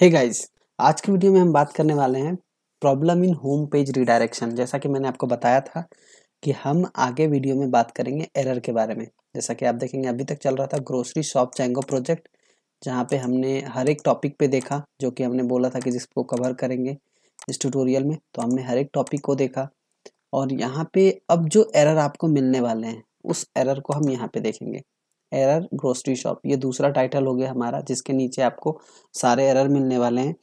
हे hey guys आज की video में हम बात करने वाले हैं problem in home page redirection जैसा कि मैंने आपको बताया था कि हम आगे वीडियो में बात करेंगे एरर के बारे में जैसा कि आप देखेंगे अभी तक चल रहा था ग्रोसरी शॉप चैंगो प्रोजेक्ट जहाँ पे हमने हर एक टॉपिक पे देखा जो कि हमने बोला था कि जिसको कवर करेंगे इस ट्यूटोरियल में तो हमने हर एक टॉपिक को देखा और यहाँ पे अब जो एरर आपको मिलने वाले हैं उस एरर को हम यहाँ पे देखेंगे एरर ग्रोसरी शॉप ये दूसरा टाइटल हो गया हमारा जिसके नीचे आपको सारे एरर मिलने वाले हैं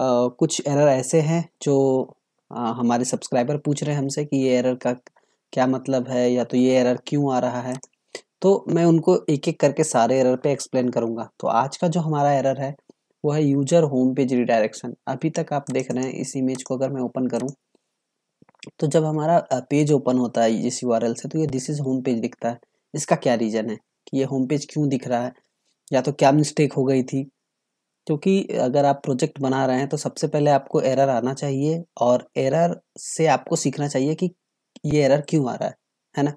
आ, कुछ एरर ऐसे हैं जो आ, हमारे सब्सक्राइबर पूछ रहे हैं हमसे कि ये एरर का क्या मतलब है या तो ये एरर क्यों आ रहा है तो मैं उनको एक एक करके सारे एरर पे एक्सप्लेन करूंगा तो आज का जो हमारा एरर है वो है यूजर होम पेज रिडायरेक्शन अभी तक आप देख रहे हैं इस इमेज को अगर मैं ओपन करूँ तो जब हमारा पेज ओपन होता है इस यू से तो ये दिस इज़ होम पेज दिखता है इसका क्या रीज़न है ये होम पेज क्यों दिख रहा है या तो क्या मिस्टेक हो गई थी क्योंकि अगर आप प्रोजेक्ट बना रहे हैं तो सबसे पहले आपको एरर आना चाहिए और एरर से आपको सीखना चाहिए कि ये एरर क्यों आ रहा है है ना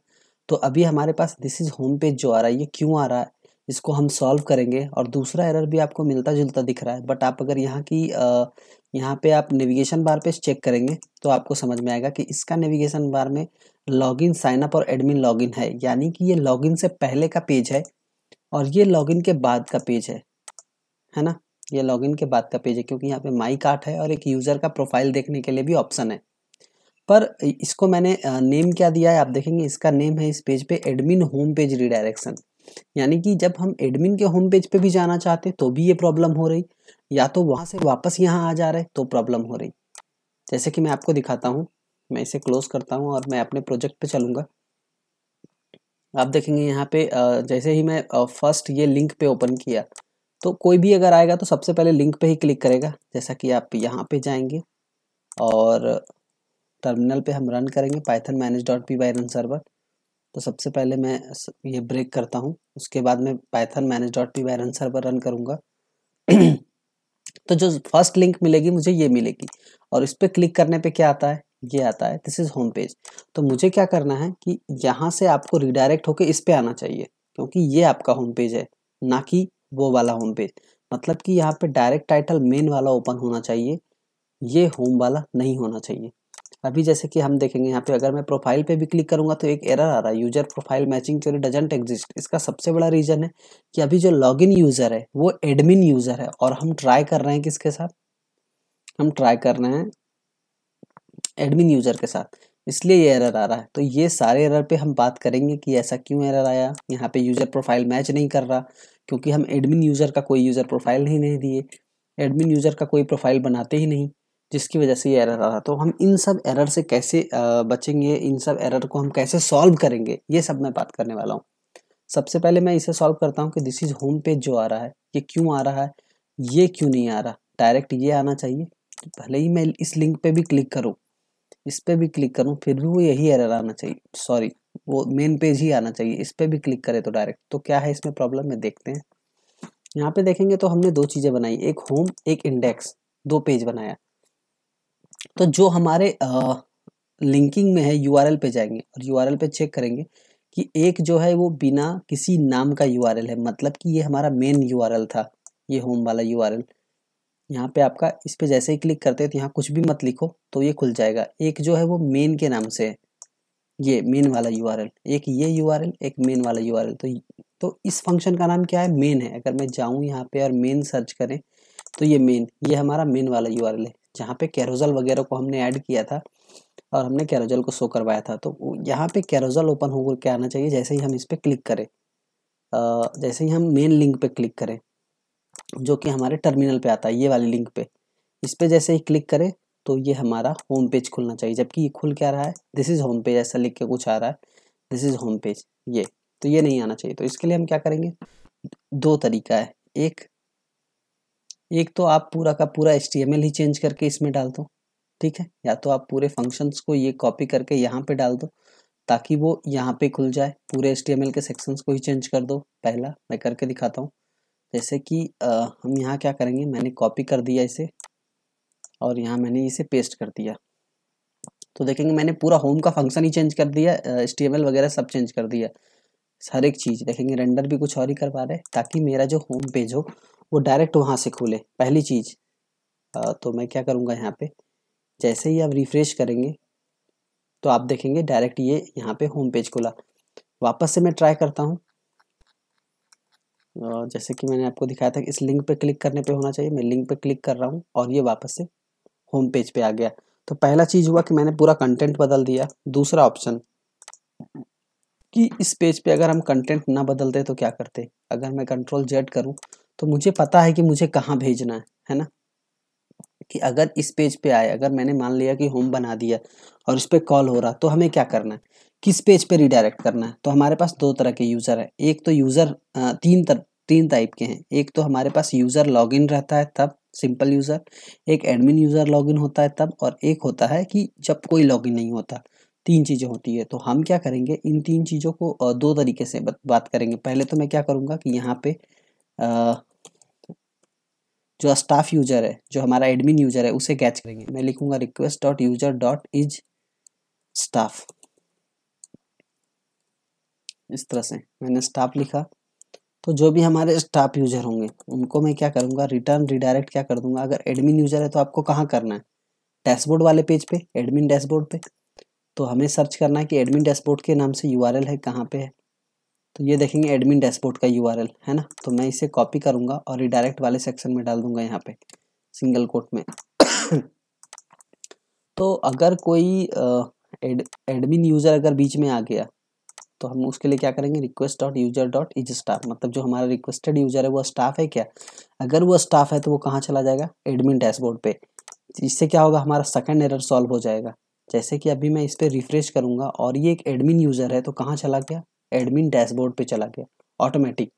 तो अभी हमारे पास दिस इज़ होम पेज जो आ रहा है ये क्यों आ रहा है इसको हम सॉल्व करेंगे और दूसरा एरर भी आपको मिलता जुलता दिख रहा है बट आप अगर यहाँ की यहाँ पे आप नेविगेशन बार पे चेक करेंगे तो आपको समझ में आएगा कि इसका नेविगेशन बार में लॉगिन साइनअप और एडमिन लॉगिन है यानी कि ये लॉगिन से पहले का पेज है और ये लॉगिन के बाद का पेज है है ना ये लॉगिन के बाद का पेज है क्योंकि यहाँ पे माई कार्ट है और एक यूज़र का प्रोफाइल देखने के लिए भी ऑप्शन है पर इसको मैंने नेम क्या दिया है आप देखेंगे इसका नेम है इस पेज पे एडमिन होम पेज रिडायरेक्शन यानी कि जब हम एडमिन के होम पेज पे भी जाना चाहते तो भी ये प्रॉब्लम हो रही या तो वहाँ से वापस यहाँ आ जा रहे तो प्रॉब्लम हो रही जैसे कि मैं आपको दिखाता हूँ मैं इसे क्लोज करता हूँ और मैं अपने प्रोजेक्ट पे चलूँगा आप देखेंगे यहाँ पे जैसे ही मैं फर्स्ट ये लिंक पे ओपन किया तो कोई भी अगर आएगा तो सबसे पहले लिंक पे ही क्लिक करेगा जैसा कि आप यहाँ पे जाएंगे और टर्मिनल पे हम रन करेंगे Python manage dot p y run server तो सबसे पहले मैं ये ब्रेक करता हूँ उसके बाद मैं Python manage dot p wire answer पर रन करूँगा तो जो फर्स्ट लिंक मिलेगी मुझे ये मिलेगी और इस पर क्लिक करने पे क्या आता है ये आता है दिस इज़ होम पेज तो मुझे क्या करना है कि यहाँ से आपको रिडायरेक्ट होकर इस पर आना चाहिए क्योंकि ये आपका होम पेज है ना कि वो वाला होम पेज मतलब कि यहाँ पे डायरेक्ट टाइटल मेन वाला ओपन होना चाहिए ये होम वाला नहीं होना चाहिए अभी जैसे कि हम देखेंगे यहाँ पे अगर मैं प्रोफाइल पे भी क्लिक करूंगा तो एक एरर आ रहा है user profile matching query doesn't exist इसका सबसे बड़ा रीज़न है कि अभी जो लॉगिन यूज़र है वो एडमिन यूज़र है और हम ट्राई कर रहे हैं किसके साथ हम ट्राई कर रहे हैं एडमिन यूज़र के साथ इसलिए ये एरर आ रहा है तो ये सारे एरर पे हम बात करेंगे कि ऐसा क्यों एरर आया यहाँ पे यूज़र प्रोफाइल मैच नहीं कर रहा क्योंकि हम एडमिन यूज़र का कोई यूज़र प्रोफाइल ही नहीं दिए एडमिन यूज़र का कोई प्रोफाइल बनाते ही नहीं जिसकी वजह से ये एरर आ रहा तो हम इन सब एरर से कैसे बचेंगे इन सब एरर को हम कैसे सॉल्व करेंगे ये सब मैं बात करने वाला हूँ सबसे पहले मैं इसे सॉल्व करता हूँ कि दिस इज होम पेज जो आ रहा है ये क्यों आ रहा है ये क्यों नहीं आ रहा डायरेक्ट ये आना चाहिए तो भले ही मैं इस लिंक पे भी क्लिक करूँ इस पर भी क्लिक करूँ फिर भी वो यही एरर आना चाहिए सॉरी वो मेन पेज ही आना चाहिए इस पर भी क्लिक करें तो डायरेक्ट तो क्या है इसमें प्रॉब्लम है देखते हैं यहाँ पे देखेंगे तो हमने दो चीज़ें बनाई एक होम एक इंडेक्स दो पेज बनाया तो जो हमारे लिंकिंग में है यूआरएल पे जाएंगे और यूआरएल पे चेक करेंगे कि एक जो है वो बिना किसी नाम का यूआरएल है मतलब कि ये हमारा मेन यूआरएल था ये होम वाला यूआरएल यहाँ पे आपका इस पर जैसे ही क्लिक करते हैं तो यहाँ कुछ भी मत लिखो तो ये खुल जाएगा एक जो है वो मेन के नाम से है ये मेन वाला यू एक ये यू एक मेन वाला यू तो तो इस फंक्शन का नाम क्या है मेन है अगर मैं जाऊँ यहाँ पे और मेन सर्च करें तो ये मेन ये हमारा मेन वाला यू है जहाँ पे कैरोजल वगैरह को हमने ऐड किया था और हमने कैरोजल को शो करवाया था तो यहाँ पे कैरोजल ओपन होकर के आना चाहिए जैसे ही हम इस पर क्लिक करें जैसे ही हम मेन लिंक पे क्लिक करें जो कि हमारे टर्मिनल पे आता है ये वाली लिंक पे इस पर जैसे ही क्लिक करें तो ये हमारा होम पेज खुलना चाहिए जबकि ये खुल क्या रहा है दिस इज़ होम पेज ऐसा लिख के कुछ आ रहा है दिस इज़ होम पेज ये तो ये नहीं आना चाहिए तो इसके लिए हम क्या करेंगे दो तरीका है एक एक तो आप पूरा का पूरा एच ही चेंज करके इसमें डाल दो ठीक है या तो आप पूरे फंक्शंस को ये कॉपी करके यहाँ पे डाल दो ताकि वो यहाँ पे खुल जाए पूरे एच के सेक्शंस को ही चेंज कर दो पहला मैं करके दिखाता हूँ जैसे कि आ, हम यहाँ क्या करेंगे मैंने कॉपी कर दिया इसे और यहाँ मैंने इसे पेस्ट कर दिया तो देखेंगे मैंने पूरा होम का फंक्शन ही चेंज कर दिया एच वगैरह सब चेंज कर दिया हर एक चीज़ देखेंगे रेंडर भी कुछ और ही करवा रहे हैं ताकि मेरा जो होम पेज हो वो डायरेक्ट वहाँ से खुले पहली चीज़ तो मैं क्या करूँगा यहाँ पे जैसे ही आप रिफ़्रेश करेंगे तो आप देखेंगे डायरेक्ट ये यहाँ पे होम पेज खुला वापस से मैं ट्राई करता हूँ जैसे कि मैंने आपको दिखाया था कि इस लिंक पे क्लिक करने पे होना चाहिए मैं लिंक पे क्लिक कर रहा हूँ और ये वापस से होम पेज पे आ गया तो पहला चीज़ हुआ कि मैंने पूरा कंटेंट बदल दिया दूसरा ऑप्शन कि इस पेज पे अगर हम कंटेंट ना बदलते तो क्या करते अगर मैं कंट्रोल जेड करूँ तो मुझे पता है कि मुझे कहाँ भेजना है है ना कि अगर इस पेज पे आए अगर मैंने मान लिया कि होम बना दिया और इस पर कॉल हो रहा तो हमें क्या करना है किस पेज पे रिडायरेक्ट करना है तो हमारे पास दो तरह के यूज़र हैं एक तो यूज़र तीन तर, तीन टाइप के हैं एक तो हमारे पास यूज़र लॉगिन रहता है तब सिंपल यूज़र एक एडमिन यूज़र लॉगिन होता है तब और एक होता है कि जब कोई लॉगिन नहीं होता तीन चीज़ें होती है तो हम क्या करेंगे इन तीन चीज़ों को दो तरीके से बात करेंगे पहले तो मैं क्या करूँगा कि यहाँ पे जो स्टाफ यूजर है जो हमारा एडमिन यूजर है उसे कैच करेंगे मैं लिखूंगा request dot user dot is staff इस तरह से मैंने स्टाफ लिखा तो जो भी हमारे स्टाफ यूजर होंगे उनको मैं क्या करूँगा रिटर्न रिडायरेक्ट क्या कर दूंगा अगर एडमिन यूजर है तो आपको कहाँ करना है डैशबोर्ड वाले पेज पे एडमिन डैशबोर्ड पे तो हमें सर्च करना है कि एडमिन डैशबोर्ड के नाम से यू है कहाँ पे है तो ये देखेंगे एडमिन डैशबोर्ड का यू है ना तो मैं इसे कॉपी करूँगा और रिडायरेक्ट वाले सेक्शन में डाल दूंगा यहाँ पे सिंगल कोट में तो अगर कोई एड, एडमिन यूज़र अगर बीच में आ गया तो हम उसके लिए क्या करेंगे request dot user dot is staff मतलब जो हमारा रिक्वेस्टेड यूजर है वो स्टाफ है क्या अगर वो स्टाफ है तो वो कहाँ चला जाएगा एडमिन डैशबोर्ड पे इससे क्या होगा हमारा सेकंड एरर सॉल्व हो जाएगा जैसे कि अभी मैं इस पर रिफ्रेश करूँगा और ये एक एडमिन यूज़र है तो कहाँ चला गया एडमिन डैशबोर्ड पे चला गया ऑटोमेटिक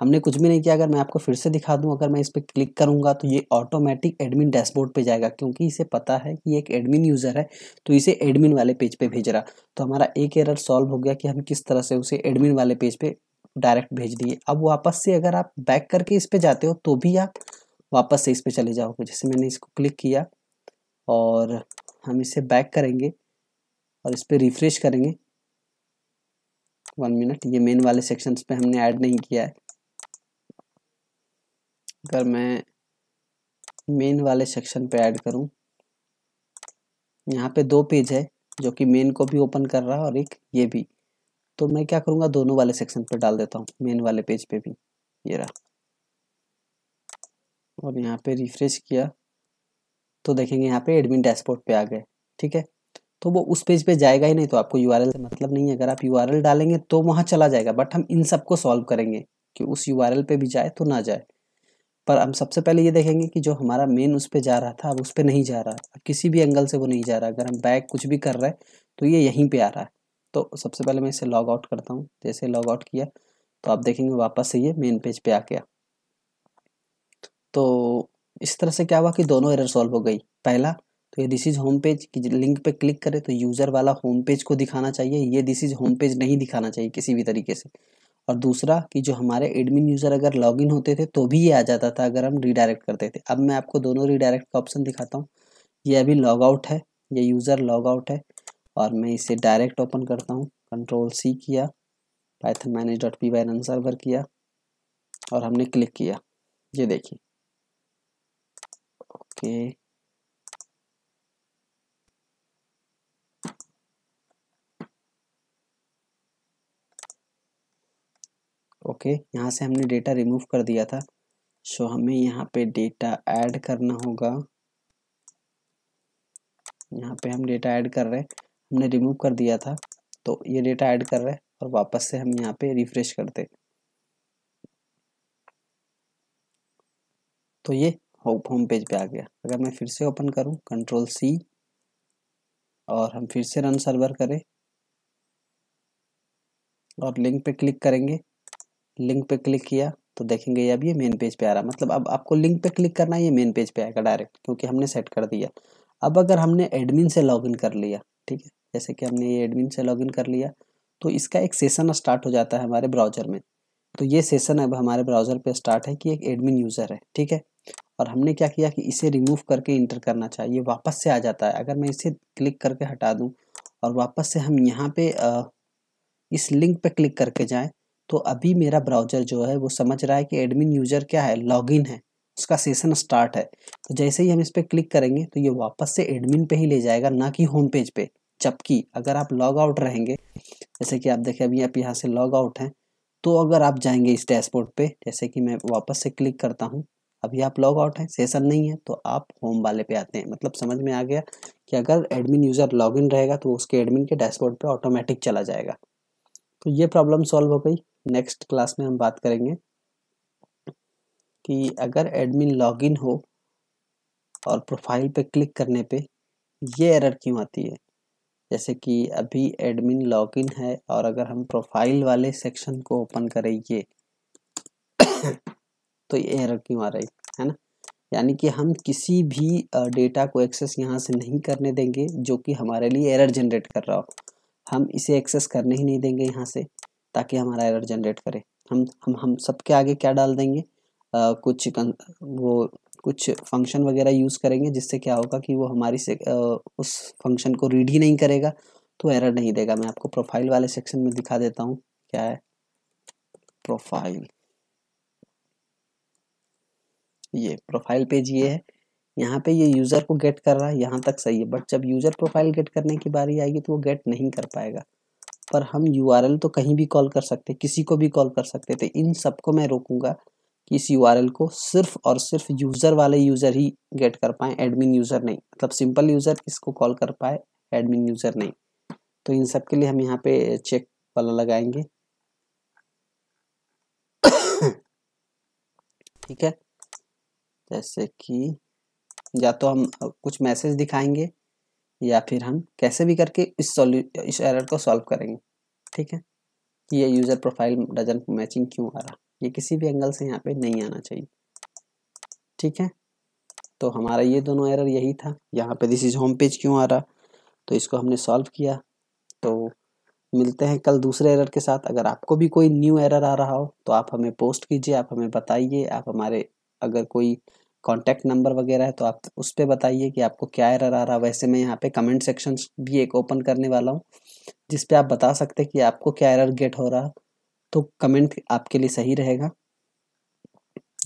हमने कुछ भी नहीं किया अगर मैं आपको फिर से दिखा दूं अगर मैं इस पर क्लिक करूंगा तो ये ऑटोमेटिक एडमिन डैशबोर्ड पे जाएगा क्योंकि इसे पता है कि एक एडमिन यूज़र है तो इसे एडमिन वाले पेज पे भेज रहा तो हमारा एक एरर सॉल्व हो गया कि हम किस तरह से उसे एडमिन वाले पेज पे डायरेक्ट भेज दिए अब वापस से अगर आप बैक करके इस पर जाते हो तो भी आप वापस से इस पर चले जाओगे जैसे मैंने इसको क्लिक किया और हम इसे बैक करेंगे और इस पर रिफ्रेश करेंगे वन मिनट ये मेन वाले सेक्शंस पे हमने ऐड नहीं किया है अगर मैं मेन वाले सेक्शन पे ऐड करूं यहाँ पे दो पेज है जो कि मेन को भी ओपन कर रहा है और एक ये भी तो मैं क्या करूँगा दोनों वाले सेक्शन पर डाल देता हूँ मेन वाले पेज पे भी ये रहा और यहाँ पे रिफ्रेश किया तो देखेंगे यहाँ पे एडमिन डैशबोर्ड पे आ गए ठीक है तो वो उस पेज पे जाएगा ही नहीं तो आपको यू से मतलब नहीं है अगर आप यू डालेंगे तो वहाँ चला जाएगा बट हम इन सबको सॉल्व करेंगे कि उस यू पे भी जाए तो ना जाए पर हम सबसे पहले ये देखेंगे कि जो हमारा मेन उस पर जा रहा था अब उस पर नहीं जा रहा किसी भी एंगल से वो नहीं जा रहा अगर हम बैक कुछ भी कर रहे हैं तो ये यहीं पर आ रहा है तो सबसे पहले मैं इसे लॉग आउट करता हूँ जैसे लॉग आउट किया तो आप देखेंगे वापस से ये मेन पेज पे आ गया तो इस तरह से क्या हुआ कि दोनों एरर सॉल्व हो गई पहला तो ये दिस इज होम पेज की लिंक पे क्लिक करें तो यूज़र वाला होम पेज को दिखाना चाहिए ये दिस इज होम पेज नहीं दिखाना चाहिए किसी भी तरीके से और दूसरा कि जो हमारे एडमिन यूज़र अगर लॉगिन होते थे तो भी ये आ जाता था अगर हम रीडायरेक्ट करते थे अब मैं आपको दोनों रीडायरेक्ट का ऑप्शन दिखाता हूँ ये अभी लॉग आउट है ये यूज़र लॉग आउट है और मैं इसे डायरेक्ट ओपन करता हूँ कंट्रोल सी किया Python manage dot p y run server किया और हमने क्लिक किया ये देखिए Okay. ओके okay, यहाँ से हमने डेटा रिमूव कर दिया था सो हमें यहाँ पे डेटा ऐड करना होगा यहाँ पे हम डेटा ऐड कर रहे हैं हमने रिमूव कर दिया था तो ये डेटा ऐड कर रहे हैं और वापस से हम यहाँ पे रिफ्रेश करते तो ये होम पेज पे आ गया अगर मैं फिर से ओपन करूं कंट्रोल सी और हम फिर से रन सर्वर करें और लिंक पे क्लिक करेंगे लिंक पे क्लिक किया तो देखेंगे अब ये मेन पेज पे आ रहा मतलब अब आपको लिंक पे क्लिक करना है ये मेन पेज पे आएगा डायरेक्ट क्योंकि हमने सेट कर दिया अब अगर हमने एडमिन से लॉगिन कर लिया ठीक है जैसे कि हमने ये एडमिन से लॉगिन कर लिया तो इसका एक सेशन स्टार्ट हो जाता है हमारे ब्राउजर में तो ये सेशन अब हमारे ब्राउजर पे स्टार्ट है कि एक एडमिन यूज़र है ठीक है और हमने क्या किया कि इसे रिमूव करके इंटर करना चाहिए वापस से आ जाता है अगर मैं इसे क्लिक करके हटा दूँ और वापस से हम यहाँ पे इस लिंक पे क्लिक करके जाएं तो अभी मेरा ब्राउज़र जो है वो समझ रहा है कि एडमिन यूज़र क्या है लॉगिन है उसका सेशन स्टार्ट है तो जैसे ही हम इस पर क्लिक करेंगे तो ये वापस से एडमिन पे ही ले जाएगा ना कि होम पेज पे जबकि अगर आप लॉग आउट रहेंगे जैसे कि आप देखें अभी आप यहाँ से लॉग आउट हैं तो अगर आप जाएंगे इस डैशबोर्ड पे जैसे कि मैं वापस से क्लिक करता हूँ अभी आप लॉग आउट हैं सेशन नहीं है तो आप होम वाले पे आते हैं मतलब समझ में आ गया कि अगर एडमिन यूज़र लॉगिन रहेगा तो उसके एडमिन के डैशबोर्ड पे ऑटोमेटिक चला जाएगा तो ये प्रॉब्लम सॉल्व हो गई नेक्स्ट क्लास में हम बात करेंगे कि अगर एडमिन लॉगिन हो और प्रोफाइल पे क्लिक करने पे ये एरर क्यों आती है जैसे कि अभी एडमिन लॉगिन है और अगर हम प्रोफाइल वाले सेक्शन को ओपन करें ये तो ये एरर क्यों आ रही है ना यानी कि हम किसी भी डेटा को एक्सेस यहाँ से नहीं करने देंगे जो कि हमारे लिए एरर जनरेट कर रहा हो हम इसे एक्सेस करने ही नहीं देंगे यहाँ से ताकि हमारा एरर जनरेट करे हम हम हम सबके आगे क्या डाल देंगे आ, कुछ कन, वो कुछ फंक्शन वगैरह यूज़ करेंगे जिससे क्या होगा कि वो हमारी से आ, उस फंक्शन को रीड ही नहीं करेगा तो एरर नहीं देगा मैं आपको प्रोफाइल वाले सेक्शन में दिखा देता हूँ क्या है प्रोफाइल ये प्रोफाइल पेज ये है यहाँ पे ये यूज़र को गेट कर रहा है यहाँ तक सही है बट जब यूज़र प्रोफाइल गेट करने की बारी आएगी तो वो गेट नहीं कर पाएगा पर हम यू तो कहीं भी कॉल कर सकते किसी को भी कॉल कर सकते थे इन सबको मैं रोकूंगा कि इस यू को सिर्फ और सिर्फ यूज़र वाले यूज़र ही गेट मतलब कर पाए एडमिन यूज़र नहीं मतलब सिंपल यूज़र इसको कॉल कर पाए एडमिन यूज़र नहीं तो इन सब के लिए हम यहाँ पे चेक वाला लगाएंगे ठीक है जैसे कि या तो हम कुछ मैसेज दिखाएंगे या फिर हम कैसे भी करके इस सॉल्यू इस एरर को सॉल्व करेंगे ठीक है कि ये यूज़र प्रोफाइल डजन मैचिंग क्यों आ रहा ये किसी भी एंगल से यहाँ पे नहीं आना चाहिए ठीक है तो हमारा ये दोनों एरर यही था यहाँ पे दिस इज़ होम पेज क्यों आ रहा तो इसको हमने सॉल्व किया तो मिलते हैं कल दूसरे एरर के साथ अगर आपको भी कोई न्यू एरर आ रहा हो तो आप हमें पोस्ट कीजिए आप हमें बताइए आप हमारे अगर कोई कॉन्टैक्ट नंबर वगैरह है तो आप उस पर बताइए कि आपको क्या एरर आ रहा है वैसे मैं यहाँ पे कमेंट सेक्शन भी एक ओपन करने वाला हूँ जिस पे आप बता सकते हैं कि आपको क्या एरर गेट हो रहा तो कमेंट आपके लिए सही रहेगा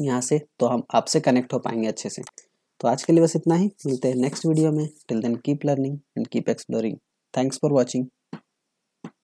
यहाँ से तो हम आपसे कनेक्ट हो पाएंगे अच्छे से तो आज के लिए बस इतना ही मिलते हैं नेक्स्ट वीडियो में till then keep learning and keep exploring thanks for watching